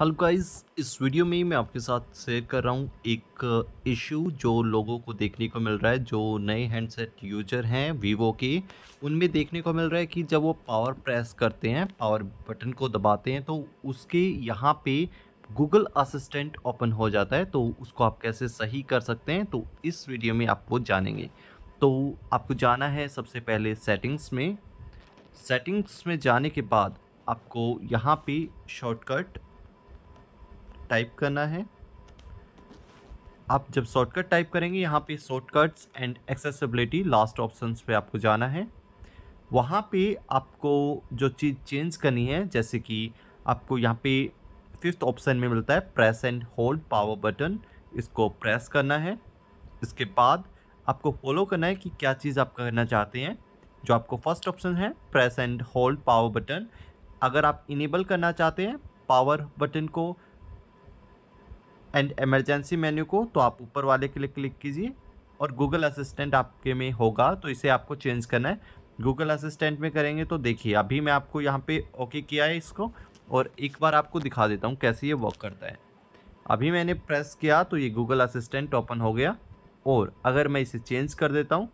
hello guys इस video में मैं आपके साथ शेयर कर रहा हूँ एक इशू uh, जो लोगों को देखने को मिल रहा है जो नए हैंडसेट यूजर हैं वीवो के उनमें देखने को मिल रहा है कि जब वो पावर प्रेस करते हैं पावर बटन को दबाते हैं तो उसके यहाँ पे गूगल असिस्टेंट ओपन हो जाता है तो उसको आप कैसे सही कर सकते हैं तो इस वीडियो में आपको जानेंगे तो आपको जाना है सबसे पहले सेटिंग्स में सेटिंग्स में जाने के बाद आपको यहाँ पे शॉर्टकट टाइप करना है आप जब शॉर्टकट टाइप करेंगे यहाँ पे shortcuts and accessibility last options पे आपको जाना है वहाँ पे आपको जो चीज़ चेंज करनी है जैसे कि आपको यहाँ पे फिफ्थ ऑप्शन में मिलता है press and hold power button इसको प्रेस करना है इसके बाद आपको फॉलो करना है कि क्या चीज़ आप करना चाहते हैं जो आपको फर्स्ट ऑप्शन है press and hold power button अगर आप इनेबल करना चाहते हैं पावर बटन को एंड एमरजेंसी मेन्यू को तो आप ऊपर वाले के लिए क्लिक कीजिए और गूगल असिस्टेंट आपके में होगा तो इसे आपको चेंज करना है गूगल असिस्टेंट में करेंगे तो देखिए अभी मैं आपको यहाँ पे ओके किया है इसको और एक बार आपको दिखा देता हूँ कैसे ये वर्क करता है अभी मैंने प्रेस किया तो ये गूगल असिस्टेंट ओपन हो गया और अगर मैं इसे चेंज कर देता हूँ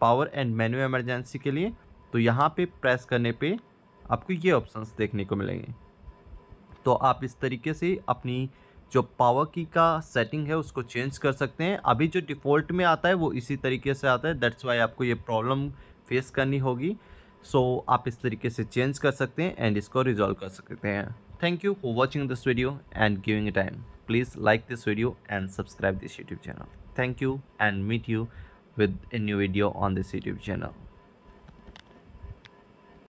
पावर एंड मेन्यू एमरजेंसी के लिए तो यहाँ पे प्रेस करने पे आपको ये ऑप्शंस देखने को मिलेंगे तो आप इस तरीके से अपनी जो पावर की का सेटिंग है उसको चेंज कर सकते हैं अभी जो डिफ़ॉल्ट में आता है वो इसी तरीके से आता है दैट्स वाई आपको ये प्रॉब्लम फेस करनी होगी सो so, आप इस तरीके से चेंज कर सकते हैं एंड इसको रिजॉल्व कर सकते हैं thank you for watching this video and giving a time please like this video and subscribe this YouTube channel thank you and meet you with a new video on this YouTube channel